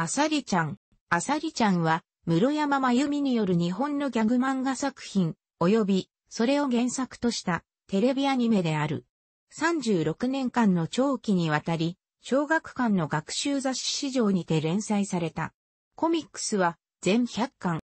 アサリちゃん。アサリちゃんは、室山真由美による日本のギャグ漫画作品、及び、それを原作としたテレビアニメである。36年間の長期にわたり、小学館の学習雑誌市場にて連載された。コミックスは、全100巻。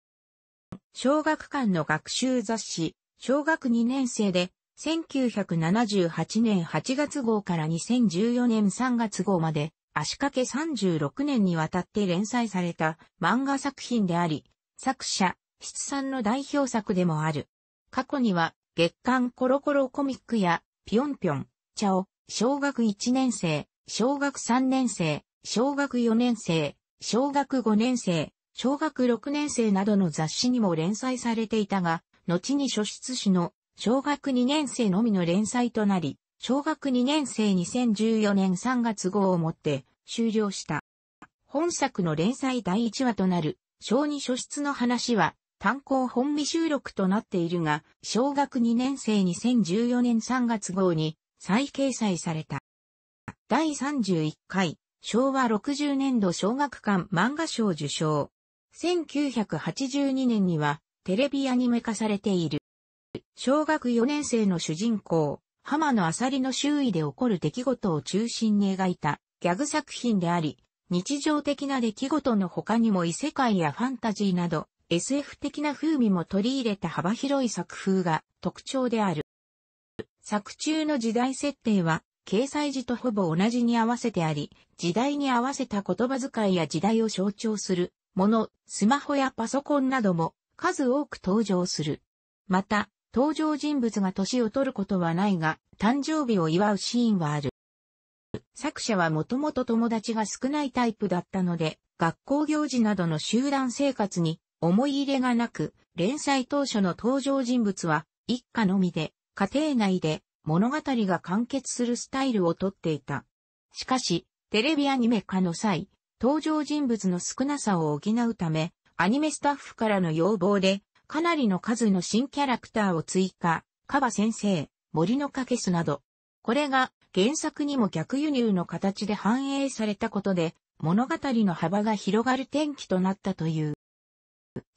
小学館の学習雑誌、小学2年生で、1978年8月号から2014年3月号まで足掛け36年にわたって連載された漫画作品であり、作者、さんの代表作でもある。過去には、月刊コロコロコミックや、ぴょんぴょん、茶を、小学1年生、小学3年生、小学4年生、小学5年生、小学6年生などの雑誌にも連載されていたが、後に初出誌の小学2年生のみの連載となり、小学2年生2014年3月号をもって終了した。本作の連載第1話となる、小児書室の話は、単行本未収録となっているが、小学2年生2014年3月号に再掲載された。第31回、昭和60年度小学館漫画賞受賞。1982年にはテレビアニメ化されている。小学4年生の主人公、浜のあさりの周囲で起こる出来事を中心に描いたギャグ作品であり、日常的な出来事の他にも異世界やファンタジーなど SF 的な風味も取り入れた幅広い作風が特徴である。作中の時代設定は掲載時とほぼ同じに合わせてあり、時代に合わせた言葉遣いや時代を象徴するもの、スマホやパソコンなども数多く登場する。また、登場人物が年を取ることはないが、誕生日を祝うシーンはある。作者はもともと友達が少ないタイプだったので、学校行事などの集団生活に思い入れがなく、連載当初の登場人物は一家のみで、家庭内で物語が完結するスタイルをとっていた。しかし、テレビアニメ化の際、登場人物の少なさを補うため、アニメスタッフからの要望で、かなりの数の新キャラクターを追加、カバ先生、森のカケスなど。これが原作にも逆輸入の形で反映されたことで、物語の幅が広がる転機となったという。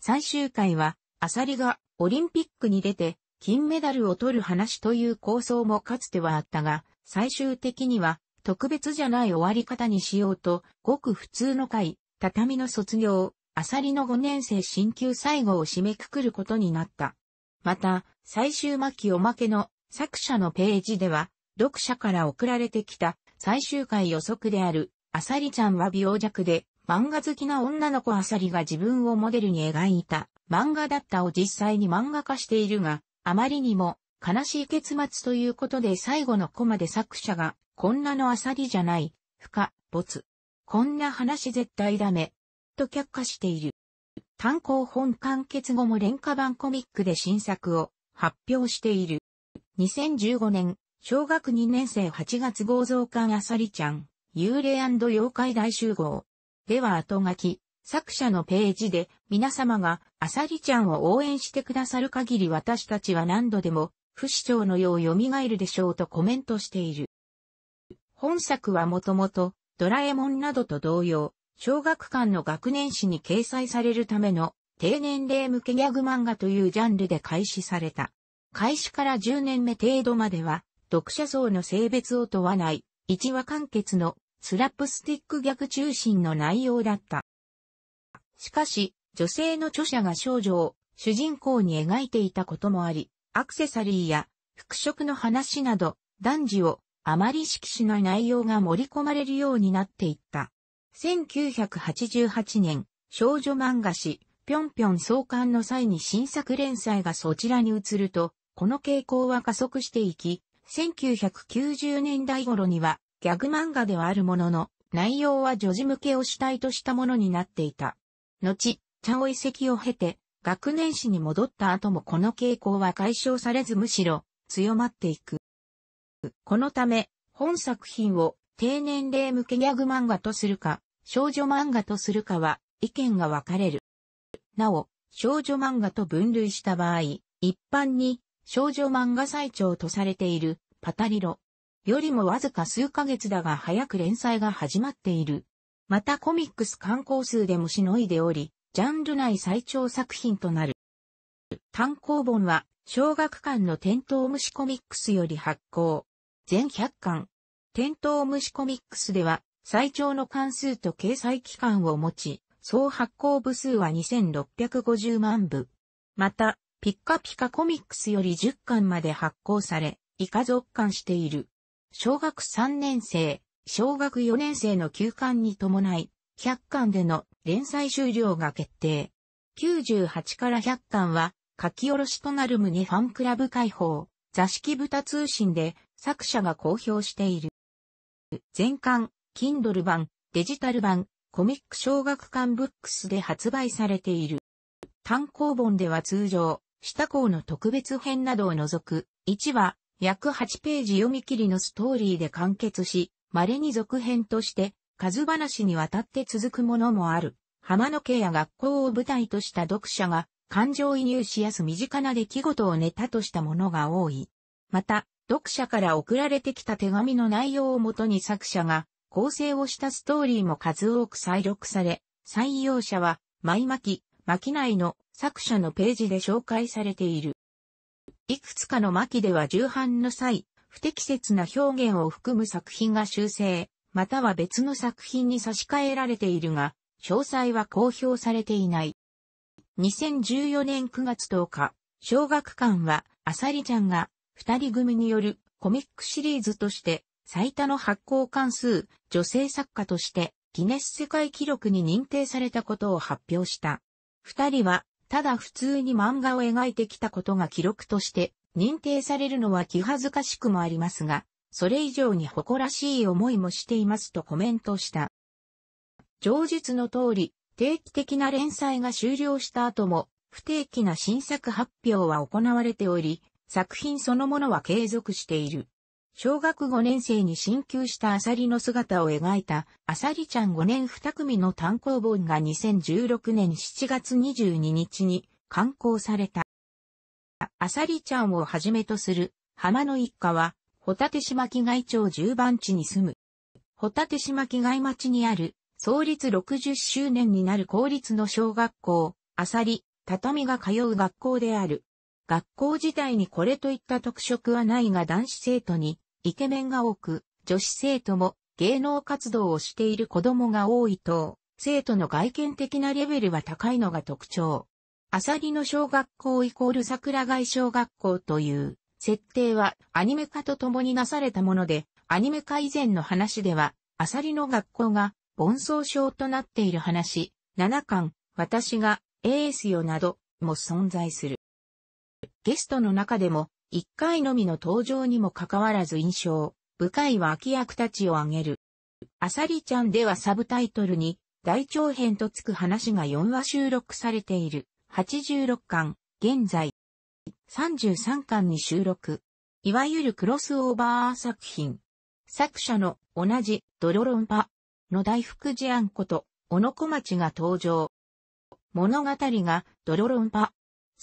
最終回は、アサリがオリンピックに出て金メダルを取る話という構想もかつてはあったが、最終的には特別じゃない終わり方にしようと、ごく普通の回、畳の卒業、サリの5年生新旧最後を締めくくることになった。また、最終巻きおまけの作者のページでは、読者から送られてきた最終回予測である、あさりちゃんは病弱で、漫画好きな女の子あさりが自分をモデルに描いた漫画だったを実際に漫画化しているが、あまりにも悲しい結末ということで最後のコマで作者が、こんなのあさりじゃない、不可、没。こんな話絶対ダメ、と却下している。単行本完結後も廉価版コミックで新作を発表している。2015年、小学2年生8月号増刊あさりちゃん、幽霊妖怪大集合。では後書き、作者のページで皆様があさりちゃんを応援してくださる限り私たちは何度でも不死鳥のよう蘇るでしょうとコメントしている。本作はもともとドラえもんなどと同様、小学館の学年誌に掲載されるための低年齢向けギャグ漫画というジャンルで開始された。開始から10年目程度までは、読者層の性別を問わない、一話完結のスラップスティック逆中心の内容だった。しかし、女性の著者が少女を主人公に描いていたこともあり、アクセサリーや服飾の話など、男児をあまり意識しない内容が盛り込まれるようになっていった。1988年、少女漫画誌、ぴょんぴょん創刊の際に新作連載がそちらに移ると、この傾向は加速していき、1990年代頃にはギャグ漫画ではあるものの、内容は女児向けを主体としたものになっていた。後、茶を遺跡を経て、学年誌に戻った後もこの傾向は解消されずむしろ強まっていく。このため、本作品を低年齢向けギャグ漫画とするか、少女漫画とするかは意見が分かれる。なお、少女漫画と分類した場合、一般に少女漫画最長とされているパタリロよりもわずか数ヶ月だが早く連載が始まっている。またコミックス刊行数でもしのいでおり、ジャンル内最長作品となる。単行本は小学館のテントウムシコミックスより発行。全100巻。テントウムシコミックスでは最長の関数と掲載期間を持ち、総発行部数は2650万部。また、ピッカピカコミックスより10巻まで発行され、以下続巻している。小学3年生、小学4年生の休巻に伴い、100巻での連載終了が決定。98から100巻は、書き下ろしとなる旨ファンクラブ開放、座敷豚通信で作者が公表している。全巻 Kindle 版、デジタル版、コミック小学館ブックスで発売されている。単行本では通常、下校の特別編などを除く、1話、約8ページ読み切りのストーリーで完結し、稀に続編として、数話にわたって続くものもある。浜野家や学校を舞台とした読者が、感情移入しやす身近な出来事をネタとしたものが多い。また、読者から送られてきた手紙の内容をもとに作者が構成をしたストーリーも数多く再録され、採用者は、キ、巻、巻内の作者のページで紹介されている。いくつかの巻では重版の際、不適切な表現を含む作品が修正、または別の作品に差し替えられているが、詳細は公表されていない。2014年9月10日、小学館は、あさりちゃんが、二人組によるコミックシリーズとして、最多の発行関数、女性作家としてギネス世界記録に認定されたことを発表した。二人は、ただ普通に漫画を描いてきたことが記録として認定されるのは気恥ずかしくもありますが、それ以上に誇らしい思いもしていますとコメントした。上述の通り、定期的な連載が終了した後も、不定期な新作発表は行われており、作品そのものは継続している。小学5年生に進級したアサリの姿を描いた、アサリちゃん5年2組の単行本が2016年7月22日に刊行された。アサリちゃんをはじめとする浜の一家は、ホタテ島木外町10番地に住む。ホタテ島木外町にある、創立60周年になる公立の小学校、アサリ、畳が通う学校である。学校自体にこれといった特色はないが男子生徒にイケメンが多く、女子生徒も芸能活動をしている子供が多いと、生徒の外見的なレベルは高いのが特徴。アサリの小学校イコール桜外小学校という設定はアニメ化と共になされたもので、アニメ化以前の話では、アサリの学校が盆走症となっている話、七巻、私がエースよなども存在する。ゲストの中でも一回のみの登場にもかかわらず印象、深い脇役たちを挙げる。あさりちゃんではサブタイトルに、大長編とつく話が4話収録されている。86巻、現在。33巻に収録。いわゆるクロスオーバー作品。作者の同じドロロンパの大福寺庵こと小野小町が登場。物語がドロロンパ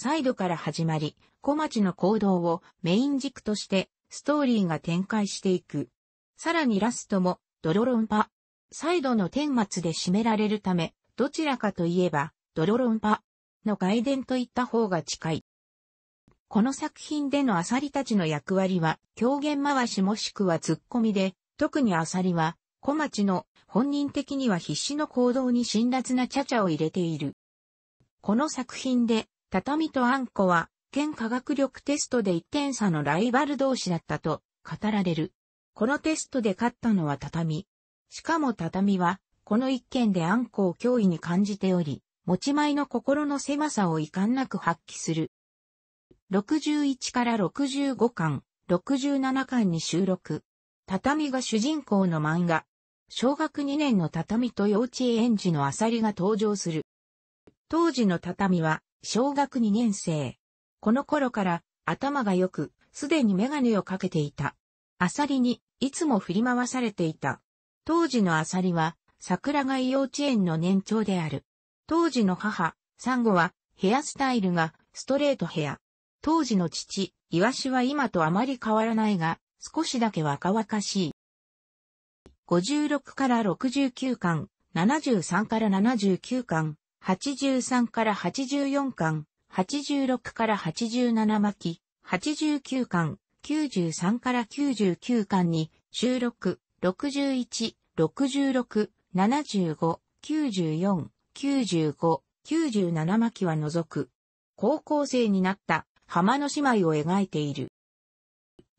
サイドから始まり、小町の行動をメイン軸としてストーリーが展開していく。さらにラストもドロロンパ。サイドの顛末で締められるため、どちらかといえばドロロンパの外伝といった方が近い。この作品でのアサリたちの役割は狂言回しもしくはツッコミで、特にアサリは小町の本人的には必死の行動に辛辣な茶々を入れている。この作品で畳とあんこは、県科学力テストで1点差のライバル同士だったと語られる。このテストで勝ったのは畳。しかも畳は、この一件であんこを脅威に感じており、持ち前の心の狭さを遺憾なく発揮する。61から65巻、67巻に収録。畳が主人公の漫画。小学2年の畳と幼稚園児のアサリが登場する。当時の畳は、小学2年生。この頃から頭が良く、すでにメガネをかけていた。アサリにいつも振り回されていた。当時のアサリは桜貝幼稚園の年長である。当時の母、サンゴはヘアスタイルがストレートヘア。当時の父、イワシは今とあまり変わらないが、少しだけ若々しい。56から69巻、73から79巻、83から84巻、86から87巻、89巻、93から99巻に収録、61、66、75、94、95、97巻は除く。高校生になった浜の姉妹を描いている。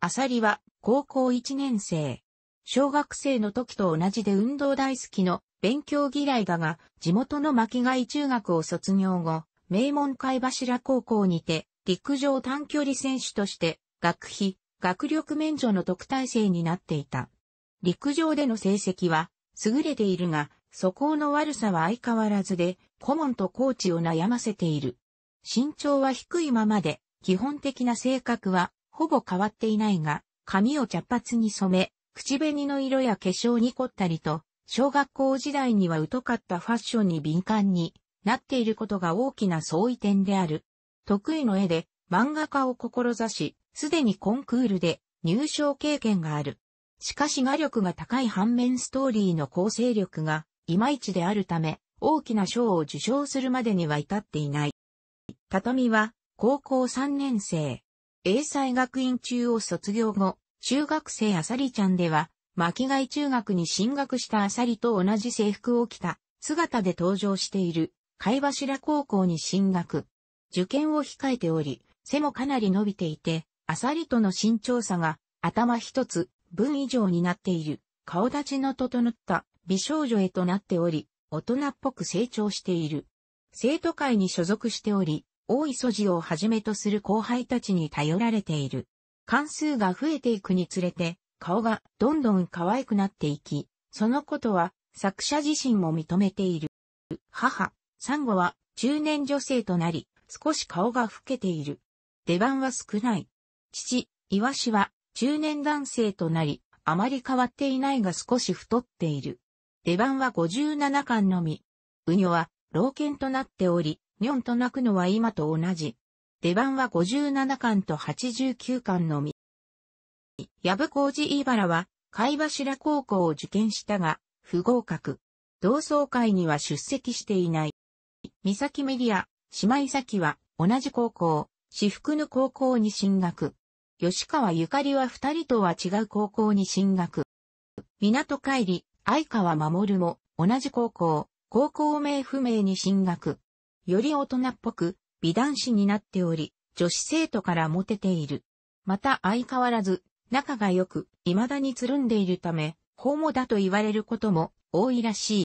アサリは高校1年生、小学生の時と同じで運動大好きの勉強嫌いだが、地元の巻貝中学を卒業後、名門貝柱高校にて、陸上短距離選手として、学費、学力免除の特待生になっていた。陸上での成績は、優れているが、素行の悪さは相変わらずで、顧問とコーチを悩ませている。身長は低いままで、基本的な性格は、ほぼ変わっていないが、髪を茶髪に染め、口紅の色や化粧に凝ったりと、小学校時代には疎かったファッションに敏感になっていることが大きな相違点である。得意の絵で漫画家を志し、すでにコンクールで入賞経験がある。しかし画力が高い反面ストーリーの構成力がいまいちであるため、大きな賞を受賞するまでには至っていない。畳は高校3年生。英才学院中を卒業後、中学生あさりちゃんでは、巻貝中学に進学したあさりと同じ制服を着た姿で登場している、貝柱高校に進学。受験を控えており、背もかなり伸びていて、あさりとの身長差が頭一つ分以上になっている。顔立ちの整った美少女へとなっており、大人っぽく成長している。生徒会に所属しており、大磯児をはじめとする後輩たちに頼られている。関数が増えていくにつれて、顔がどんどん可愛くなっていき、そのことは作者自身も認めている。母、サンゴは中年女性となり、少し顔が老けている。出番は少ない。父、イワシは中年男性となり、あまり変わっていないが少し太っている。出番は57巻のみ。ウニョは老犬となっており、ニョンと鳴くのは今と同じ。出番は57巻と89巻のみ。藪小路飯原は、貝柱高校を受験したが、不合格。同窓会には出席していない。三崎メディア、姉妹崎は、同じ高校、私服の高校に進学。吉川ゆかりは二人とは違う高校に進学。港帰り、相川守も、同じ高校、高校名不明に進学。より大人っぽく、美男子になっており、女子生徒からモテている。また相変わらず、仲が良く、未だにつるんでいるため、ホモだと言われることも多いらし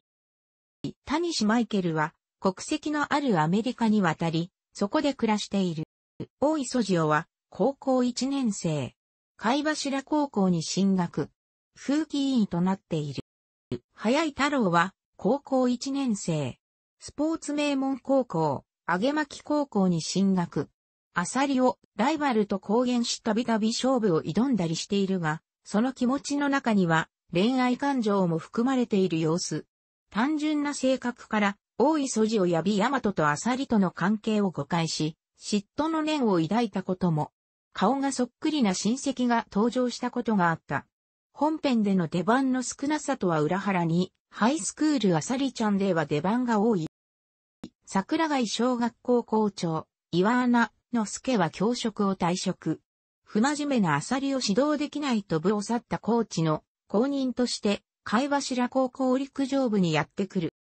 い。谷氏マイケルは、国籍のあるアメリカに渡り、そこで暮らしている。大磯ジオは、高校1年生。貝柱高校に進学。風紀委員となっている。早井太郎は、高校1年生。スポーツ名門高校、揚巻高校に進学。アサリをライバルと公言したびたび勝負を挑んだりしているが、その気持ちの中には恋愛感情も含まれている様子。単純な性格から、大磯素地をやび大和とアサリとの関係を誤解し、嫉妬の念を抱いたことも、顔がそっくりな親戚が登場したことがあった。本編での出番の少なさとは裏腹に、ハイスクールアサリちゃんでは出番が多い。桜貝小学校校長、岩穴の助は教職を退職。不真面目なアサリを指導できないと部を去ったコーチの公認として、貝柱高校陸上部にやってくる。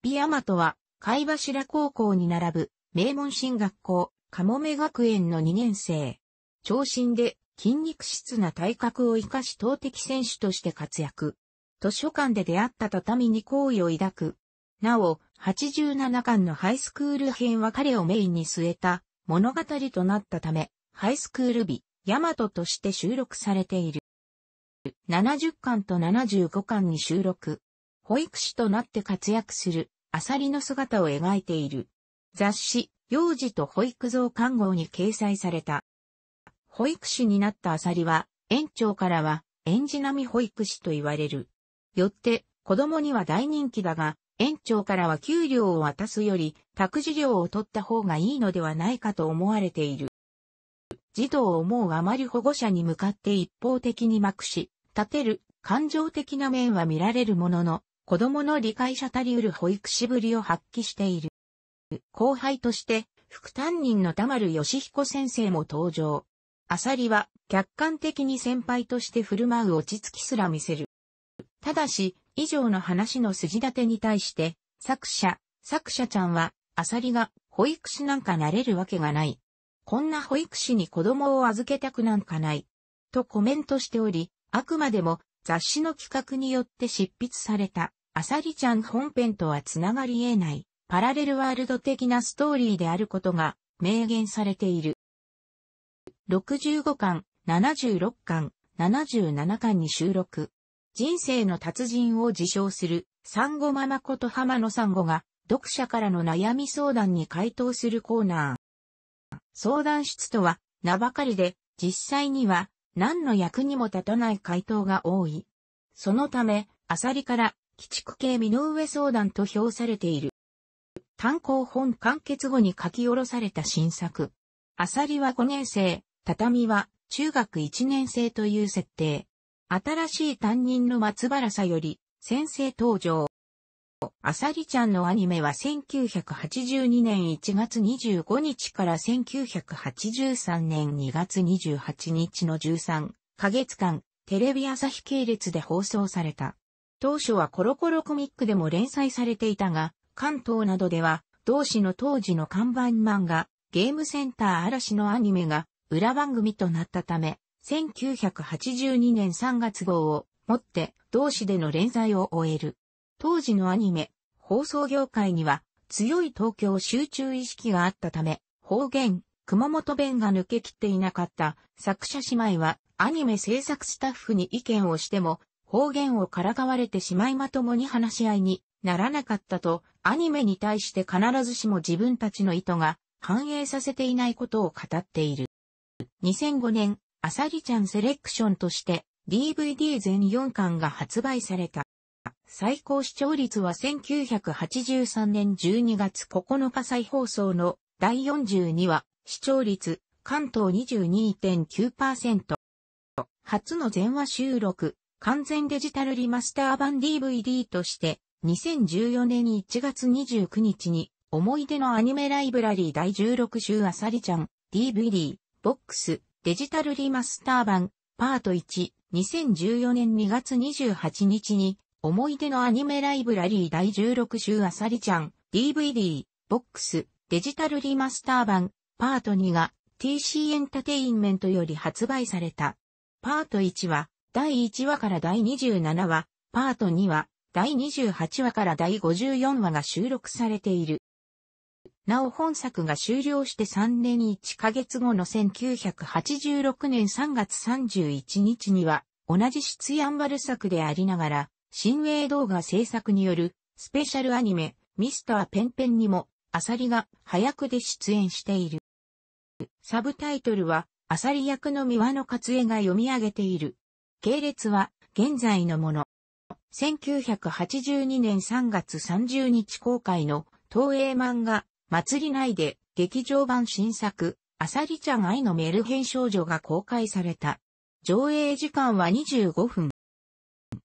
ピアマトは、貝柱高校に並ぶ、名門進学校、カモメ学園の2年生。長身で、筋肉質な体格を生かし投擲選手として活躍。図書館で出会った畳に好意を抱く、なお、87巻のハイスクール編は彼をメインに据えた物語となったため、ハイスクール日、ヤマトとして収録されている。70巻と75巻に収録。保育士となって活躍するアサリの姿を描いている。雑誌、幼児と保育像看護に掲載された。保育士になったアサリは、園長からは、園児並み保育士と言われる。よって、子供には大人気だが、園長からは給料を渡すより、託児料を取った方がいいのではないかと思われている。児童を思うあまり保護者に向かって一方的にまくし、立てる、感情的な面は見られるものの、子供の理解者たりうる保育士ぶりを発揮している。後輩として、副担任の田丸義彦先生も登場。アサリは、客観的に先輩として振る舞う落ち着きすら見せる。ただし、以上の話の筋立てに対して、作者、作者ちゃんは、アサリが保育士なんかなれるわけがない。こんな保育士に子供を預けたくなんかない。とコメントしており、あくまでも雑誌の企画によって執筆された、アサリちゃん本編とはつながり得ない、パラレルワールド的なストーリーであることが明言されている。65巻、76巻、77巻に収録。人生の達人を自称する、産後ママこと浜野産後が、読者からの悩み相談に回答するコーナー。相談室とは、名ばかりで、実際には、何の役にも立たない回答が多い。そのため、アサリから、鬼畜系身の上相談と評されている。単行本完結後に書き下ろされた新作。アサリは5年生、畳は中学1年生という設定。新しい担任の松原さより、先生登場。あさりちゃんのアニメは1982年1月25日から1983年2月28日の13ヶ月間、テレビ朝日系列で放送された。当初はコロコロコミックでも連載されていたが、関東などでは、同志の当時の看板漫画、ゲームセンター嵐のアニメが裏番組となったため、1982年3月号をもって同誌での連載を終える。当時のアニメ、放送業界には強い東京集中意識があったため、方言、熊本弁が抜けきっていなかった作者姉妹はアニメ制作スタッフに意見をしても方言をからかわれてしまいまともに話し合いにならなかったとアニメに対して必ずしも自分たちの意図が反映させていないことを語っている。2005年アサリちゃんセレクションとして DVD 全4巻が発売された。最高視聴率は1983年12月9日再放送の第42話視聴率関東22.9%。初の全話収録完全デジタルリマスター版 DVD として2014年1月29日に思い出のアニメライブラリー第16週アサリちゃん DVD ボックスデジタルリマスター版、パート1、2014年2月28日に、思い出のアニメライブラリー第16週あさりちゃん、DVD、ボックス、デジタルリマスター版、パート2が TC エンタテインメントより発売された。パート1は、第1話から第27話、パート2は、第28話から第54話が収録されている。なお本作が終了して3年1ヶ月後の1986年3月31日には、同じ出演バル作でありながら、新映動画制作によるスペシャルアニメ、ミスターペンペンにも、アサリが早くで出演している。サブタイトルは、アサリ役の三輪の活絵が読み上げている。系列は、現在のもの。1982年3月30日公開の東映漫画祭り内で劇場版新作、アサリちゃん愛のメルヘン少女が公開された。上映時間は25分。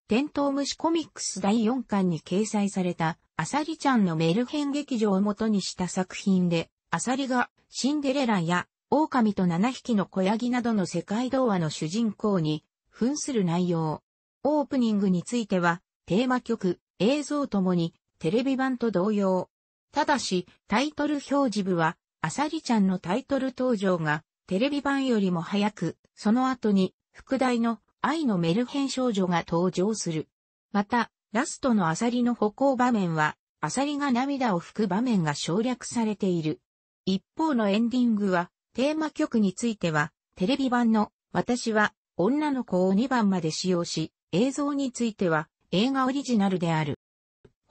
テントウムシコミックス第4巻に掲載された、アサリちゃんのメルヘン劇場を元にした作品で、アサリがシンデレラや狼と七匹の小ヤギなどの世界童話の主人公に扮する内容。オープニングについては、テーマ曲、映像ともにテレビ版と同様、ただし、タイトル表示部は、アサリちゃんのタイトル登場が、テレビ版よりも早く、その後に、副題の愛のメルヘン少女が登場する。また、ラストのアサリの歩行場面は、アサリが涙を拭く場面が省略されている。一方のエンディングは、テーマ曲については、テレビ版の私は女の子を2番まで使用し、映像については映画オリジナルである。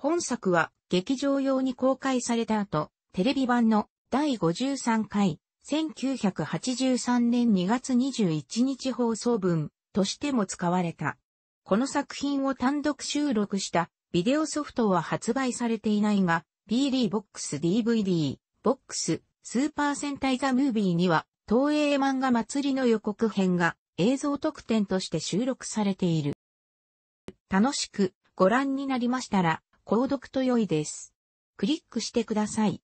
本作は劇場用に公開された後、テレビ版の第53回、1983年2月21日放送分としても使われた。この作品を単独収録したビデオソフトは発売されていないが、BD ボックス DVD、ボックス、スーパー戦隊ザ・ムービーには、東映漫画祭りの予告編が映像特典として収録されている。楽しくご覧になりましたら、購読と良いです。クリックしてください。